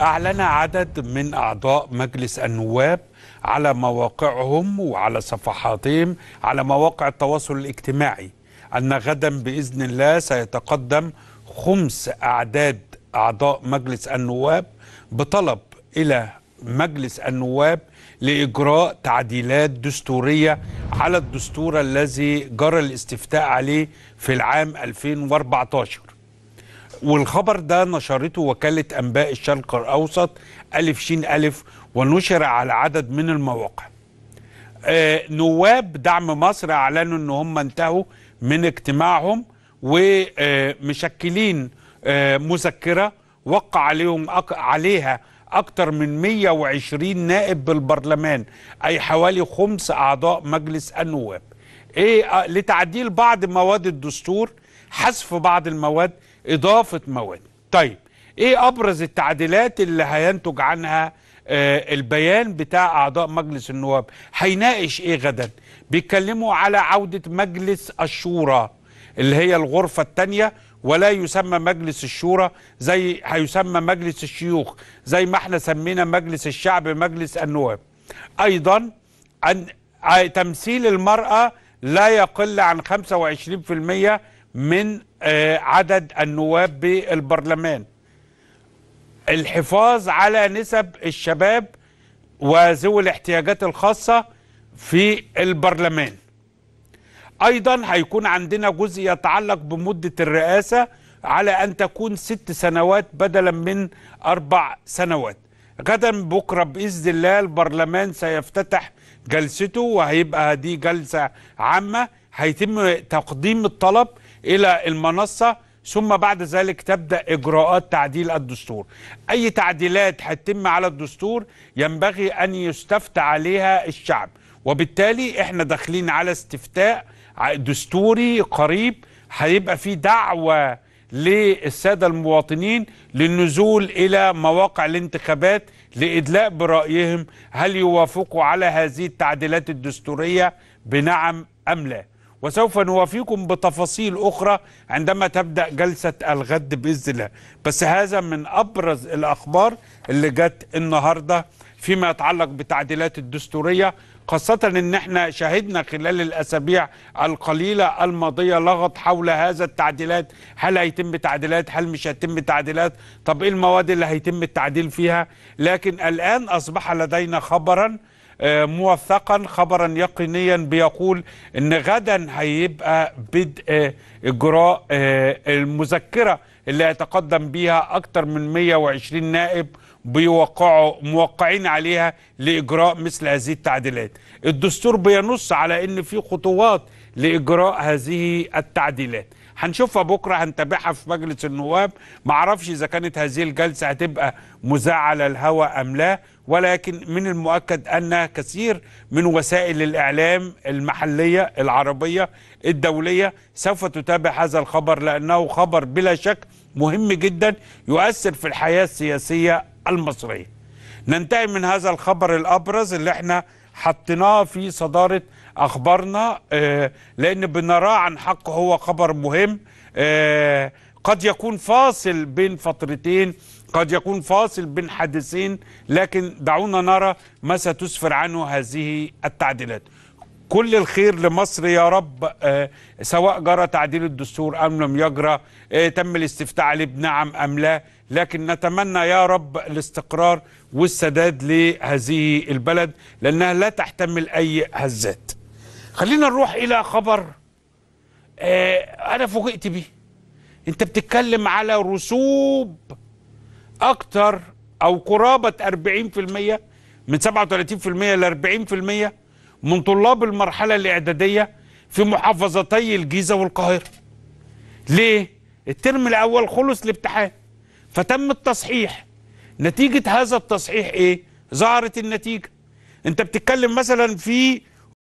أعلن عدد من أعضاء مجلس النواب على مواقعهم وعلى صفحاتهم على مواقع التواصل الاجتماعي أن غدا بإذن الله سيتقدم خمس أعداد أعضاء مجلس النواب بطلب إلى مجلس النواب لإجراء تعديلات دستورية على الدستور الذي جرى الاستفتاء عليه في العام 2014 والخبر ده نشرته وكالة أنباء الشرق الأوسط ألف شين ألف ونشر على عدد من المواقع آه، نواب دعم مصر أعلنوا أن هم انتهوا من اجتماعهم ومشكلين آه، مذكرة وقع عليهم عليها أكثر من 120 نائب بالبرلمان أي حوالي خمس أعضاء مجلس النواب إيه آه، لتعديل بعض مواد الدستور حذف بعض المواد إضافة مواد طيب إيه أبرز التعديلات اللي هينتج عنها آه البيان بتاع أعضاء مجلس النواب هيناقش إيه غدا بيتكلموا على عودة مجلس الشورى اللي هي الغرفة الثانية ولا يسمى مجلس الشورى زي هيسمى مجلس الشيوخ زي ما احنا سمينا مجلس الشعب مجلس النواب أيضا أن آه، تمثيل المرأة لا يقل عن 25% من آه، عدد النواب بالبرلمان الحفاظ على نسب الشباب وذوي الاحتياجات الخاصة في البرلمان أيضا هيكون عندنا جزء يتعلق بمدة الرئاسة على أن تكون ست سنوات بدلا من أربع سنوات غدا بكرة بإذن الله البرلمان سيفتتح جلسته وهيبقى دي جلسة عامة هيتم تقديم الطلب إلى المنصة ثم بعد ذلك تبدأ إجراءات تعديل الدستور أي تعديلات هتتم على الدستور ينبغي أن يستفتى عليها الشعب وبالتالي احنا داخلين على استفتاء دستوري قريب هيبقى في دعوة للساده المواطنين للنزول الى مواقع الانتخابات لادلاء برايهم هل يوافقوا على هذه التعديلات الدستوريه بنعم ام لا وسوف نوافيكم بتفاصيل اخرى عندما تبدا جلسه الغد باذن الله بس هذا من ابرز الاخبار اللي جت النهارده فيما يتعلق بالتعديلات الدستوريه خاصة ان احنا شاهدنا خلال الاسابيع القليلة الماضية لغط حول هذا التعديلات هل هيتم تعديلات هل مش هيتم تعديلات طب ايه المواد اللي هيتم التعديل فيها لكن الان اصبح لدينا خبرا آه، موثقا خبرا يقينيا بيقول ان غدا هيبقى بدء آه، اجراء آه، المذكره اللي هيتقدم بيها اكثر من 120 نائب بيوقعوا موقعين عليها لإجراء مثل هذه التعديلات الدستور بينص على أن في خطوات لإجراء هذه التعديلات هنشوفها بكرة هنتابعها في مجلس النواب معرفش إذا كانت هذه الجلسة هتبقى مذاعة على الهواء أم لا ولكن من المؤكد أن كثير من وسائل الإعلام المحلية العربية الدولية سوف تتابع هذا الخبر لأنه خبر بلا شك مهم جدا يؤثر في الحياة السياسية المصرية ننتهي من هذا الخبر الأبرز اللي احنا حطيناه في صدارة أخبارنا آه، لأن بنراه عن حق هو خبر مهم آه، قد يكون فاصل بين فترتين قد يكون فاصل بين حادثين لكن دعونا نرى ما ستسفر عنه هذه التعديلات كل الخير لمصر يا رب آه، سواء جرى تعديل الدستور أم لم يجرى آه، تم الاستفتاء عليه بنعم أم لا لكن نتمنى يا رب الاستقرار والسداد لهذه البلد لأنها لا تحتمل أي هزات خلينا نروح إلى خبر آه، أنا فوجئت بيه أنت بتتكلم على رسوب أكتر أو قرابة 40% من 37% ل 40% من طلاب المرحلة الإعدادية في محافظتي الجيزة والقاهرة ليه؟ الترم الأول خلص الامتحان فتم التصحيح نتيجة هذا التصحيح إيه؟ ظهرت النتيجة أنت بتتكلم مثلا في